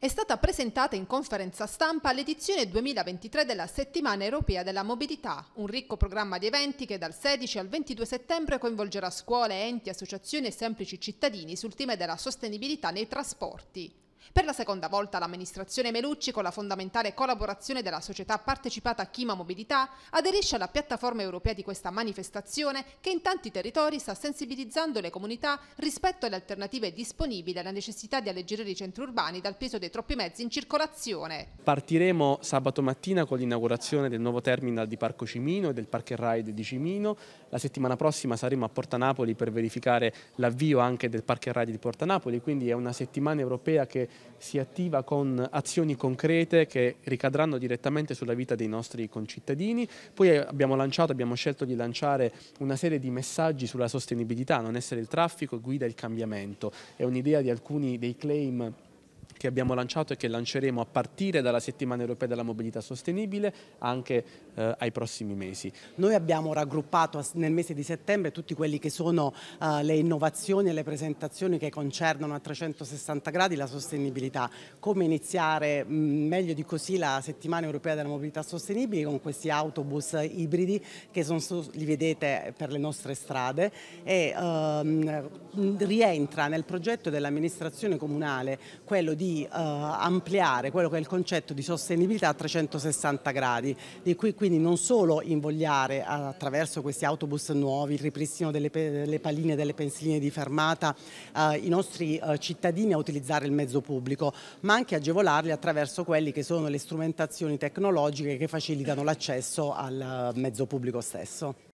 è stata presentata in conferenza stampa l'edizione 2023 della Settimana Europea della Mobilità, un ricco programma di eventi che dal 16 al 22 settembre coinvolgerà scuole, enti, associazioni e semplici cittadini sul tema della sostenibilità nei trasporti. Per la seconda volta l'amministrazione Melucci, con la fondamentale collaborazione della società partecipata Chima Mobilità, aderisce alla piattaforma europea di questa manifestazione che in tanti territori sta sensibilizzando le comunità rispetto alle alternative disponibili e alla necessità di alleggerire i centri urbani dal peso dei troppi mezzi in circolazione. Partiremo sabato mattina con l'inaugurazione del nuovo terminal di Parco Cimino e del Park Ride di Cimino. La settimana prossima saremo a Porta Napoli per verificare l'avvio anche del Park Ride di Porta Napoli, quindi è una settimana europea che si attiva con azioni concrete che ricadranno direttamente sulla vita dei nostri concittadini. Poi abbiamo lanciato, abbiamo scelto di lanciare una serie di messaggi sulla sostenibilità, non essere il traffico guida il cambiamento. È un'idea di alcuni dei claim che abbiamo lanciato e che lanceremo a partire dalla settimana europea della mobilità sostenibile anche eh, ai prossimi mesi. Noi abbiamo raggruppato nel mese di settembre tutti quelli che sono eh, le innovazioni e le presentazioni che concernono a 360 gradi la sostenibilità. Come iniziare mh, mm, meglio di così la settimana europea della mobilità sostenibile con questi autobus ibridi che sono, li vedete per le nostre strade e ehm, rientra nel progetto dell'amministrazione comunale quello di eh, ampliare quello che è il concetto di sostenibilità a 360 gradi, di cui quindi non solo invogliare attraverso questi autobus nuovi, il ripristino delle, delle paline, delle pensiline di fermata, eh, i nostri eh, cittadini a utilizzare il mezzo pubblico, ma anche agevolarli attraverso quelli che sono le strumentazioni tecnologiche che facilitano l'accesso al mezzo pubblico stesso.